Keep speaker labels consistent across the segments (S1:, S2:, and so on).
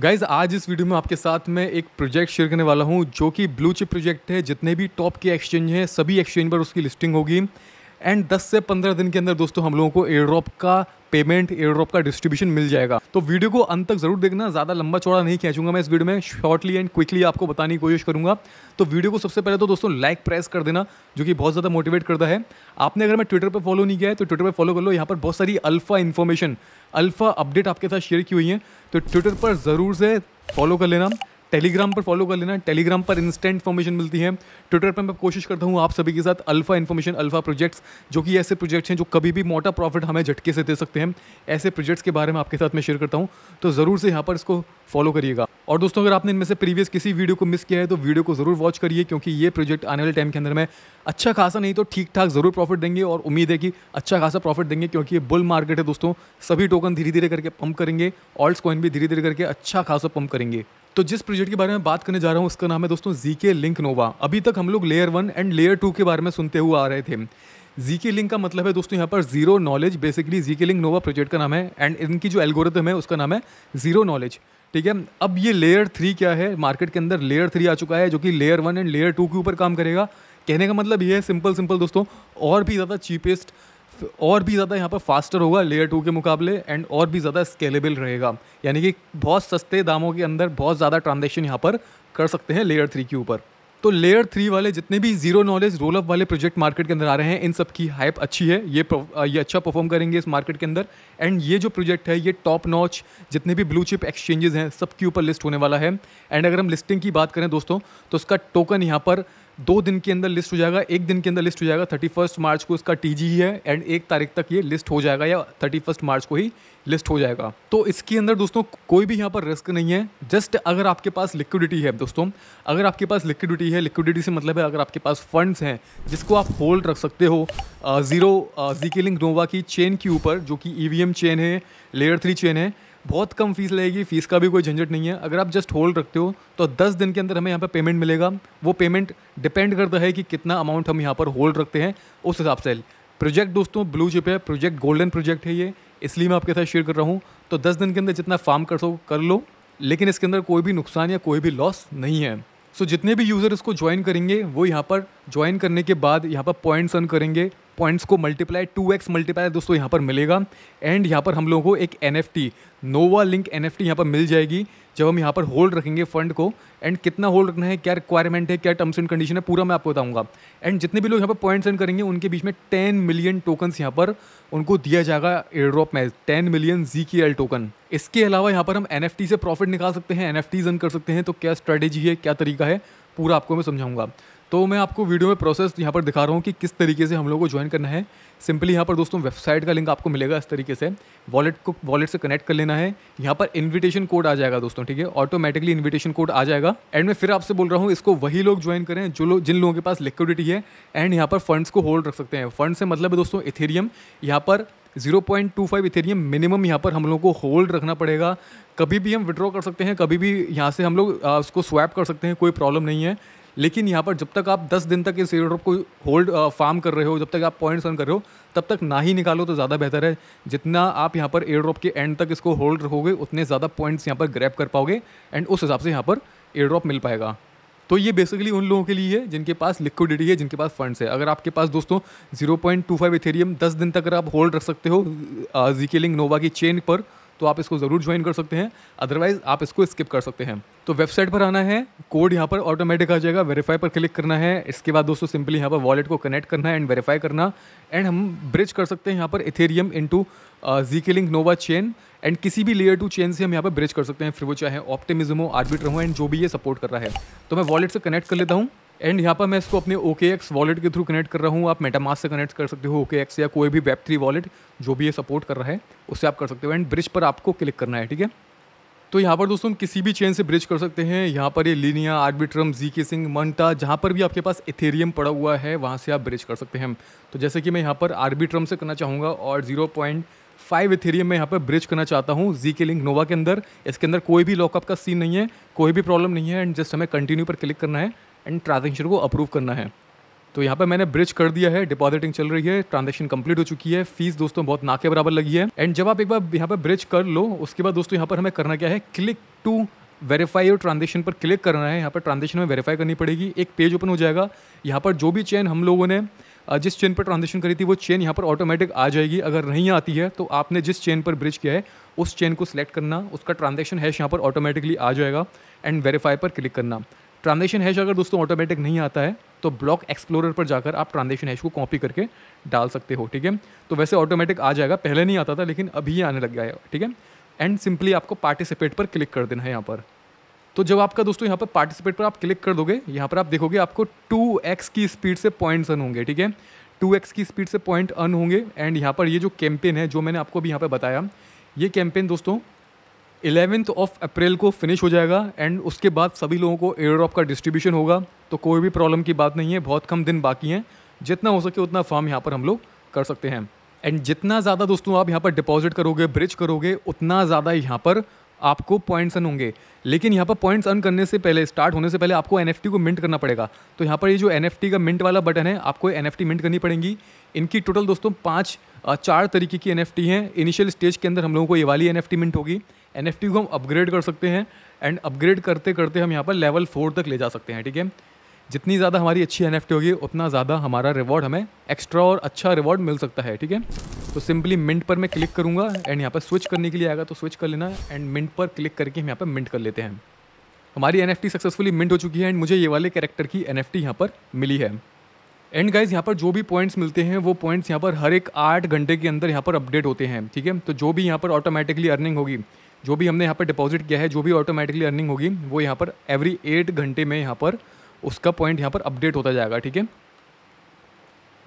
S1: guys आज इस video में आपके साथ मैं एक प्रोजेक्ट शेयर करने वाला हूँ जो कि ब्लू चिप प्रोजेक्ट है जितने भी टॉप के एक्सचेंज हैं सभी एक्सचेंज पर उसकी लिस्टिंग होगी एंड दस से पंद्रह दिन के अंदर दोस्तों हम लोगों को एयर ड्रॉप का पेमेंट एयर ड्रॉप का डिस्ट्रीब्यूशन मिल जाएगा तो वीडियो को अंत तक जरूर देखना ज़्यादा लंबा चौड़ा नहीं खींचूंगा मैं इस वीडियो में शॉर्टली एंड क्विकली आपको बताने की कोशिश करूंगा तो वीडियो को सबसे पहले तो दोस्तों लाइक प्रेस कर देना जो कि बहुत ज़्यादा मोटिवेट करता है आपने अगर मैं ट्विटर पर फॉलो नहीं किया है तो ट्विटर पर फॉलो कर लो यहाँ पर बहुत सारी अल्फ़ा इन्फॉर्मेशन अल्फ़ा अपडेट आपके साथ शेयर की हुई है तो ट्विटर पर ज़रूर से फॉलो कर लेना टेलीग्राम पर फॉलो कर लेना टेलीग्राम पर इंस्टेंट इन्फॉर्मेशन मिलती है ट्विटर पर मैं कोशिश करता हूँ आप सभी के साथ अल्फा इन्फॉर्मेशन अल्फा प्रोजेक्ट्स जो कि ऐसे प्रोजेक्ट्स हैं जो कभी भी मोटा प्रॉफिट हमें झटके से दे सकते हैं ऐसे प्रोजेक्ट्स के बारे में आपके साथ मैं शेयर करता हूँ तो ज़रूर से यहाँ पर इसको फॉलो करिएगा और दोस्तों अगर आपने इनमें से प्रीवियस किसी वीडियो को मिस किया है तो वीडियो को ज़रूर वॉच करिए क्योंकि ये प्रोजेक्ट आने वाले टाइम के अंदर में अच्छा खासा नहीं तो ठीक ठाक ज़रूर प्रॉफिट देंगे और उम्मीद है कि अच्छा खासा प्रॉफिट देंगे क्योंकि ये बुल मार्केट है दोस्तों सभी टोकन धीरे धीरे करके पंप करेंगे ऑल्ट कॉइन भी धीरे धीरे करके अच्छा खासा पंप करेंगे तो जिस प्रोजेक्ट के बारे में बात करने जा रहा हूँ उसका नाम है दोस्तों जी के लिंक नोवा अभी तक हम लोग layer one and layer two के बारे में सुनते हुए आ रहे थे जी के लिंक का मतलब है दोस्तों यहाँ पर जीरो नॉलेज बेसिकली जी के लिंक नोवा प्रोजेक्ट का नाम है एंड इनकी जो एल्गोरिथम है उसका नाम है जीरो नॉलेज ठीक है अब ये लेयर थ्री क्या है मार्केट के अंदर लेयर थ्री आ चुका है जो कि layer one and layer two के ऊपर काम करेगा कहने का मतलब ये है सिंपल सिंपल दोस्तों और भी ज़्यादा चीपेस्ट और भी ज़्यादा यहाँ पर फास्टर होगा लेयर टू के मुकाबले एंड और भी ज़्यादा स्केलेबल रहेगा यानी कि बहुत सस्ते दामों के अंदर बहुत ज़्यादा ट्रांजेक्शन यहाँ पर कर सकते हैं लेयर थ्री के ऊपर तो लेयर थ्री वाले जितने भी जीरो नॉलेज रोल अप वाले प्रोजेक्ट मार्केट के अंदर आ रहे हैं इन सब की हाइप अच्छी है ये ये अच्छा परफॉर्म करेंगे इस मार्केट के अंदर एंड ये जो प्रोजेक्ट है ये टॉप नॉच जितने भी ब्लू चिप एक्सचेंजेस हैं सबके ऊपर लिस्ट होने वाला है एंड अगर हम लिस्टिंग की बात करें दोस्तों तो उसका टोकन यहाँ पर दो दिन के अंदर लिस्ट हो जाएगा एक दिन के अंदर लिस्ट हो जाएगा थर्टी फर्स्ट मार्च को इसका टी है एंड एक तारीख तक ये लिस्ट हो जाएगा या थर्टी फर्स्ट मार्च को ही लिस्ट हो जाएगा तो इसके अंदर दोस्तों कोई भी यहाँ पर रिस्क नहीं है जस्ट अगर आपके पास लिक्विडिटी है दोस्तों अगर आपके पास लिक्विडिटी है लिक्विडिटी से मतलब है अगर आपके पास फंड्स हैं जिसको आप होल्ड रख सकते हो ज़ीरो जीकेलिंग लिंक नोवा की चेन के ऊपर जो कि ई e चेन है लेयर थ्री चेन है बहुत कम फीस लगेगी फीस का भी कोई झंझट नहीं है अगर आप जस्ट होल्ड रखते हो तो दस दिन के अंदर हमें यहाँ पर पेमेंट मिलेगा वो पेमेंट डिपेंड करता है कि कितना अमाउंट हम यहाँ पर होल्ड रखते हैं उस हिसाब से प्रोजेक्ट दोस्तों ब्लू चिप है प्रोजेक्ट गोल्डन प्रोजेक्ट है ये इसलिए मैं आपके साथ शेयर कर रहा हूँ तो दस दिन के अंदर जितना फार्म कर सको कर लो लेकिन इसके अंदर कोई भी नुकसान या कोई भी लॉस नहीं है सो so, जितने भी यूज़र इसको ज्वाइन करेंगे वो यहाँ पर ज्वाइन करने के बाद यहाँ पर पॉइंट्स अर्न करेंगे पॉइंट्स को मल्टीप्लाई टू एक्स मल्टीप्लाई दोस्तों यहाँ पर मिलेगा एंड यहाँ पर हम लोगों को एक N F T Nova link N F T यहाँ पर मिल जाएगी जब हम यहाँ पर होल्ड रखेंगे फंड को एंड कितना होल्ड रखना है क्या रिक्वायरमेंट है क्या टर्म्स एंड कंडीशन है पूरा मैं आपको बताऊंगा एंड जितने भी लोग यहाँ पर पॉइंट्स एंड करेंगे उनके बीच में टेन मिलियन टोकन्स यहाँ पर उनको दिया जाएगा एयर ड्रॉप में ten million G K L token इसके अलावा यहाँ पर हम एन एफ टी से प्रॉफिट निकाल सकते हैं एन एफ टीज अर्न कर सकते हैं तो क्या स्ट्रैटेजी है क्या तरीका है पूरा आपको मैं समझाऊंगा तो मैं आपको वीडियो में प्रोसेस यहाँ पर दिखा रहा हूँ कि किस तरीके से हम लोग को ज्वाइन करना है सिंपली यहाँ पर दोस्तों वेबसाइट का लिंक आपको मिलेगा इस तरीके से वॉलेट को वॉलेट से कनेक्ट कर लेना है यहाँ पर इन्विटेशन कोड आ जाएगा दोस्तों ठीक है ऑटोमेटिकली इन्विटेशन कोड आ जाएगा एंड मैं फिर आपसे बोल रहा हूँ इसको वही लोग ज्वाइन करें जो लोग जिन लोगों के पास लिक्विडिटी है एंड यहाँ पर फंड्स को होल्ड रख सकते हैं फंड से मतलब है दोस्तों इथेरियम यहाँ पर 0.25 इथेरियम मिनिमम यहाँ पर हम लोग को होल्ड रखना पड़ेगा कभी भी हम विड्रॉ कर सकते हैं कभी भी यहाँ से हम लोग उसको स्वैप कर सकते हैं कोई प्रॉब्लम नहीं है लेकिन यहाँ पर जब तक आप 10 दिन तक इस एयर ड्रॉप को होल्ड फार्म कर रहे हो जब तक आप पॉइंट्स अर्न कर रहे हो तब तक ना ही निकालो तो ज़्यादा बेहतर है जितना आप यहाँ पर एयर ड्रॉप के एंड तक इसको होल्ड रखोगे उतने ज़्यादा पॉइंट्स यहाँ पर ग्रैप कर पाओगे एंड उस हिसाब से यहाँ पर एयर ड्रॉप मिल पाएगा तो ये बेसिकली उन लोगों के लिए है जिनके पास लिक्विडिटी है जिनके पास फंड्स है अगर आपके पास दोस्तों 0.25 इथेरियम दस दिन तक अगर आप होल्ड रख सकते हो जी के लिंग नोवा की चेन पर तो आप इसको ज़रूर ज्वाइन कर सकते हैं अदरवाइज़ आप इसको स्किप कर सकते हैं तो वेबसाइट पर आना है कोड यहाँ पर ऑटोमेटिक आ जाएगा वेरीफाई पर क्लिक करना है इसके बाद दोस्तों सिंपली यहाँ पर वॉलेट को कनेक्ट करना है एंड वेरीफाई करना एंड हम ब्रिज कर सकते हैं यहाँ पर इथेरियम इंटू जी के लिंक नोवा चेन एंड किसी भी लेयर टू चेन से हम यहाँ पर ब्रिज कर सकते हैं फिर वो चाहे ऑप्टिमिज्म हो आर्बिट्रम हो एंड जो भी ये सपोर्ट कर रहा है तो मैं वॉलेट से कनेक्ट कर लेता हूँ एंड यहाँ पर मैं इसको अपने ओके एक्स वॉलेट के थ्रू कनेक्ट कर रहा हूँ आप मेटामास से कनेक्ट कर सकते हो ओके एक्स या कोई भी वेब थ्री वॉलेट जो भी ये सपोर्ट कर रहा है उससे आप कर सकते हो एंड ब्रिज पर आपको क्लिक करना है ठीक है तो यहाँ पर दोस्तों हम किसी भी चेन से ब्रिज कर सकते हैं यहाँ पर ये लीनिया आर्बिट्रम जी के सिंह मंटा जहाँ पर भी आपके पास इथेरियम पड़ा हुआ है वहाँ से आप ब्रिज कर सकते हैं तो जैसे कि मैं यहाँ पर आर्बिट्रम से करना चाहूँगा और जीरो पॉइंट फाइव इथेरियम में यहाँ पर ब्रिज करना चाहता हूँ जी के लिंक नोवा के अंदर इसके अंदर कोई भी लॉकअप का सीन नहीं है कोई भी प्रॉब्लम नहीं है एंड जस्ट हमें कंटिन्यू पर क्लिक करना है एंड ट्रांजेक्शन को अप्रूव करना है तो यहाँ पर मैंने ब्रिज कर दिया है डिपॉजिटिंग चल रही है ट्रांजेक्शन कंप्लीट हो चुकी है फीस दोस्तों बहुत ना के बराबर लगी है एंड जब आप एक बार यहाँ पर ब्रिज कर लो उसके बाद दोस्तों यहाँ पर हमें करना क्या है क्लिक टू वेरीफाई और ट्रांजेक्शन पर क्लिक करना है यहाँ पर ट्रांजेक्शन में वेरीफाई करनी पड़ेगी एक पेज ओपन हो जाएगा यहाँ पर जो भी चेन हम लोगों ने जिस चेन पर ट्रांजेक्शन करी थी वो चेन यहाँ पर ऑटोमेटिक आ जाएगी अगर नहीं आती है तो आपने जिस चेन पर ब्रिज किया है उस चेन को सिलेक्ट करना उसका ट्रांजेक्शन हैश यहाँ पर ऑटोमेटिकली आ जाएगा एंड वेरीफाई पर क्लिक करना ट्रांजेक्शन हैश अगर दोस्तों ऑटोमेटिक नहीं आता है तो ब्लॉक एक्सप्लोरर पर जाकर आप ट्रांजेक्शन हैश को कॉपी करके डाल सकते हो ठीक है तो वैसे ऑटोमेटिक आ जाएगा पहले नहीं आता था लेकिन अभी आने लग गया है ठीक है एंड सिंपली आपको पार्टिसिपेट पर क्लिक कर देना है यहाँ पर तो जब आपका दोस्तों यहाँ पर पार्टिसिपेट पर आप क्लिक कर दोगे यहाँ पर आप देखोगे आपको टू एक्स की स्पीड से पॉइंट्स अन होंगे ठीक है टू एक्स की स्पीड से पॉइंट अन होंगे एंड यहाँ पर ये जो कैंपेन है जो मैंने आपको भी यहाँ पर बताया ये कैंपेन दोस्तों इलेवेंथ ऑफ अप्रैल को फिनिश हो जाएगा एंड उसके बाद सभी लोगों को ड्रॉप का डिस्ट्रीब्यूशन होगा तो कोई भी प्रॉब्लम की बात नहीं है बहुत कम दिन बाकी हैं जितना हो सके उतना फॉर्म यहाँ पर हम लोग कर सकते हैं एंड जितना ज़्यादा दोस्तों आप यहाँ पर डिपॉजिट करोगे ब्रिज करोगे उतना ज़्यादा यहाँ पर आपको पॉइंट्स अर्न होंगे लेकिन यहाँ पर पॉइंट्स अर्न करने से पहले स्टार्ट होने से पहले आपको एन को मिंट करना पड़ेगा तो यहाँ पर ये जो एन का मिंट वाला बटन है आपको एन मिंट करनी पड़ेगी इनकी टोटल दोस्तों पाँच चार तरीके की एन हैं इनिशियल स्टेज के अंदर हम लोगों को ये वाली एन मिंट होगी एन को हम अपग्रेड कर सकते हैं एंड अपग्रेड करते करते हम यहाँ पर लेवल फोर तक ले जा सकते हैं ठीक है जितनी ज़्यादा हमारी अच्छी एन होगी उतना ज़्यादा हमारा रिवॉर्ड हमें एक्स्ट्रा और अच्छा रिवॉर्ड मिल सकता है ठीक है तो सिंपली मिंट पर मैं क्लिक करूँगा एंड यहाँ पर स्विच करने के लिए आएगा तो स्विच कर लेना एंड मिंट पर क्लिक करके हम यहाँ पर मिंट कर लेते हैं हमारी एन सक्सेसफुली मिंट हो चुकी है एंड मुझे ये वाले कैरेक्टर की एन एफ यहाँ पर मिली है एंड गाइज यहाँ पर जो भी पॉइंट्स मिलते हैं वो पॉइंट्स यहाँ पर हर एक आठ घंटे के अंदर यहाँ पर अपडेट होते हैं ठीक है तो जो भी यहाँ पर ऑटोमेटिकली अर्निंग होगी जो भी हमने यहाँ पर डिपॉजिट किया है जो भी ऑटोमेटिकली अर्निंग होगी वो यहाँ पर एवरी एट घंटे में यहाँ पर उसका पॉइंट यहाँ पर अपडेट होता जाएगा ठीक है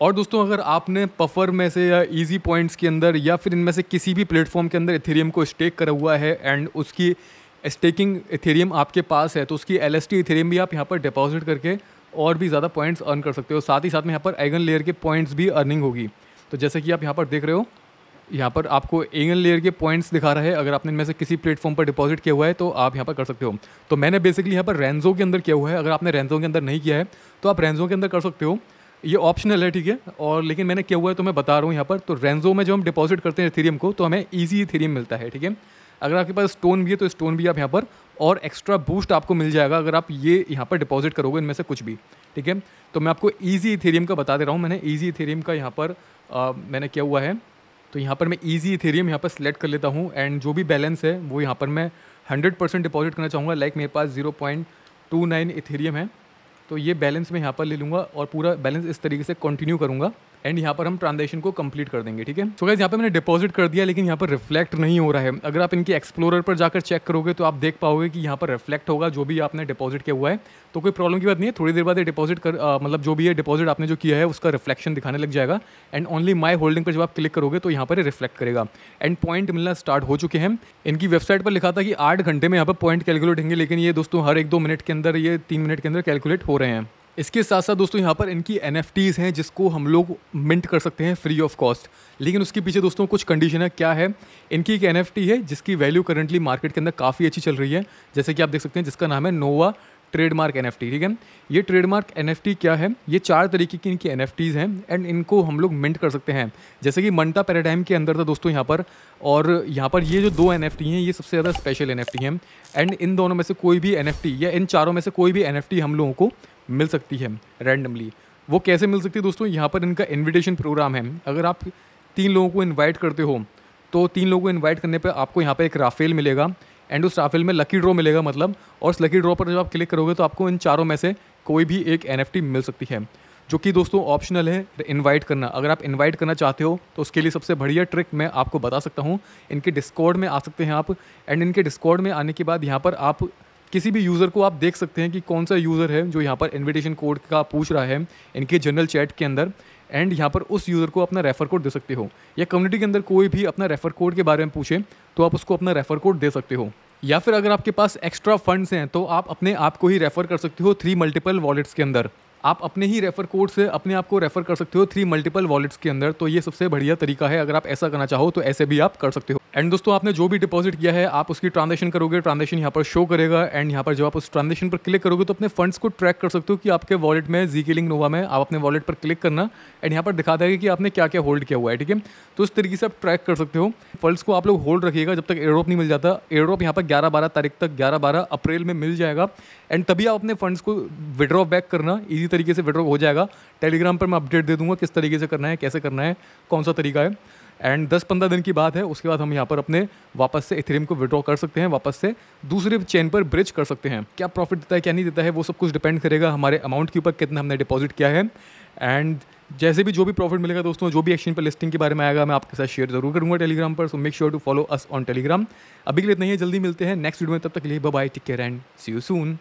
S1: और दोस्तों अगर आपने पफर में से या इजी पॉइंट्स के अंदर या फिर इनमें से किसी भी प्लेटफॉर्म के अंदर इथेरियम को स्टेक करा हुआ है एंड उसकी स्टेकिंग इथेरियम आपके पास है तो उसकी एल एस इथेरियम भी आप यहाँ पर डिपॉजिट करके और भी ज़्यादा पॉइंट्स अर्न कर सकते हो साथ ही साथ में यहाँ पर एगन लेयर के पॉइंट्स भी अर्निंग होगी तो जैसे कि आप यहाँ पर देख रहे हो यहाँ पर आपको एगन लेयर के पॉइंट्स दिखा रहा है अगर आपने इनमें से किसी प्लेटफॉर्म पर डिपॉजिट किया हुआ है तो आप यहाँ पर कर सकते हो तो मैंने बेसिकली यहाँ पर रेंजो के अंदर किया हुआ है अगर आपने रेंजो के अंदर नहीं किया है तो आप रेंजो के अंदर कर सकते हो ये ऑप्शनल है ठीक है और लेकिन मैंने क्या हुआ है तो मैं बता रहा हूँ यहाँ पर तो रेंजो में जो हम डिपॉजिट करते हैं इथेरियम को तो हमें ईजी इथेरियम मिलता है ठीक है अगर आपके पास स्टोन भी है तो स्टोन भी आप यहाँ पर और एक्स्ट्रा बूस्ट आपको मिल जाएगा अगर आप ये यहाँ पर डिपॉजिट करोगे इनमें से कुछ भी ठीक है तो मैं आपको ईजी इथेरियम का बता दे रहा हूँ मैंने ईजी इथेरियम का यहाँ पर आ, मैंने क्या हुआ है तो यहाँ पर मैं ईजी इथेरियम यहाँ पर सिलेक्ट कर लेता हूँ एंड जो भी बैलेंस है वो यहाँ पर मैं हंड्रेड परसेंट डिपॉजिट करना चाहूँगा लाइक मेरे पास zero point two nine Ethereum है तो ये बैलेंस मैं यहाँ पर ले लूँगा और पूरा बैलेंस इस तरीके से कंटिन्यू करूँगा एंड यहाँ पर हम ट्रांजेक्शन को कंप्लीट कर देंगे ठीक है सो गाइज यहाँ पर मैंने डिपॉजिट कर दिया लेकिन यहाँ पर रिफ्लेक्ट नहीं हो रहा है अगर आप इनके एक्सप्लोरर पर जाकर चेक करोगे तो आप देख पाओगे कि यहाँ पर रिफ्लेक्ट होगा जो भी आपने डिपॉजिट किया हुआ है तो कोई प्रॉब्लम की बात नहीं है थोड़ी देर बाद ये डिपॉजिट कर मतलब जो भी है डिपॉजिट आपने जो किया है उसका रिफ्लेक्शन दिखाने लग जाएगा एंड ओनली माई होल्डिंग पर जब आप क्लिक करोगे तो यहाँ पर रिफ्लेक्ट करेगा एंड पॉइंट मिलना स्टार्ट हो चुके हैं इनकी वेबसाइट पर लिखा था कि आठ घंटे में यहाँ पर पॉइंट कैलकुलेट होंगे लेकिन ये दोस्तों हर एक दो मिनट के अंदर ये तीन मिनट के अंदर कैलकुलेट हो रहे हैं इसके साथ साथ दोस्तों यहाँ पर इनकी एन हैं जिसको हम लोग मिंट कर सकते हैं फ्री ऑफ कॉस्ट लेकिन उसके पीछे दोस्तों कुछ कंडीशन है क्या है इनकी एक एन है जिसकी वैल्यू करंटली मार्केट के अंदर काफ़ी अच्छी चल रही है जैसे कि आप देख सकते हैं जिसका नाम है नोवा ट्रेडमार्क एन ठीक है ये ट्रेडमार्क एन क्या है ये चार तरीके की इनकी एन हैं एंड इनको हम लोग मिंट कर सकते हैं जैसे कि मंटा पैराडाइम के अंदर था दोस्तों यहाँ पर और यहाँ पर ये जो दो एन हैं ये सबसे ज़्यादा स्पेशल एन हैं एंड इन दोनों में से कोई भी एन या इन चारों में से कोई भी एन हम लोगों को मिल सकती है रैंडमली वो कैसे मिल सकती है दोस्तों यहाँ पर इनका इनविटेशन प्रोग्राम है अगर आप तीन लोगों को इनवाइट करते हो तो तीन लोगों को इनवाइट करने पर आपको यहाँ पर एक राफेल मिलेगा एंड उस राफेल में लकी ड्रॉ मिलेगा मतलब और उस लकी ड्रॉ पर जब आप क्लिक करोगे तो आपको इन चारों में से कोई भी एक एन मिल सकती है जो कि दोस्तों ऑप्शनल है इनवाइट करना अगर आप इनवाइट करना चाहते हो तो उसके लिए सबसे बढ़िया ट्रिक मैं आपको बता सकता हूँ इनके डिस्कॉर्ड में आ सकते हैं आप एंड इनके डिस्कॉर्ड में आने के बाद यहाँ पर आप किसी भी यूज़र को आप देख सकते हैं कि कौन सा यूज़र है जो यहाँ पर इन्विटेशन कोड का पूछ रहा है इनके जनरल चैट के अंदर एंड यहाँ पर उस यूज़र को अपना रेफ़र कोड दे सकते हो या कम्युनिटी के अंदर कोई भी अपना रेफ़र कोड के बारे में पूछे तो आप उसको अपना रेफ़र कोड दे सकते हो या फिर अगर आपके पास एक्स्ट्रा फंड्स हैं तो आप अपने आप को ही रेफ़र कर सकते हो थ्री मल्टीपल वॉलेट्स के अंदर आप अपने ही रेफ़र कोड से अपने आप को रेफ़र कर सकते हो थ्री मल्टीपल वॉलेट्स के अंदर तो ये सबसे बढ़िया तरीका है अगर आप ऐसा करना चाहो तो ऐसे भी आप कर सकते हो एंड दोस्तों आपने जो भी डिपॉजिट किया है आप उसकी ट्रांजेक्शन करोगे ट्रांजेक्शन यहाँ पर शो करेगा एंड यहाँ पर जब आप उस ट्रांजेक्शन पर क्लिक करोगे तो अपने फंड्स को ट्रैक कर सकते हो कि आपके वॉलेट में जी के लिंक नोवा में आप अपने वॉलेट पर क्लिक करना एंड यहाँ पर दिखा देगा कि आपने क्या क्या होल्ड किया हुआ है ठीक है तो उस तरीके से आप ट्रैक कर सकते हो फंड्स को आप लोग होल्ड रखिएगा जब तक एयरड्रॉप नहीं मिल जाता एयरड्रॉप यहाँ पर ग्यारह बारह तारीख तक ग्यारह बारह अप्रैल में मिल जाएगा एंड तभी आप अपने फंड्स को विड्रॉ बैक करना ईजी तरीके से विड्रॉ हो जाएगा टेलीग्राम पर मैं अपडेट दे दूंगा किस तरीके से करना है कैसे करना है कौन सा तरीका है एंड दस पंद्रह दिन की बात है उसके बाद हम यहाँ पर अपने वापस से इथेरियम को विड्रॉ कर सकते हैं वापस से दूसरे चेन पर ब्रिज कर सकते हैं क्या प्रॉफिट देता है क्या नहीं देता है वो सब कुछ डिपेंड करेगा हमारे अमाउंट के ऊपर कितना हमने डिपॉजिट किया है एंड जैसे भी जो भी प्रॉफिट मिलेगा दोस्तों जो भी एक्सचेंज पर लिस्टिंग के बारे में आएगा मैं आपके साथ शेयर जरूर करूँगा टेलीग्राम पर so make sure to follow us on Telegram अभी के लिए नहीं है जल्दी मिलते हैं नेक्स्ट वीडियो में तब तक के लिए bye take care and see you soon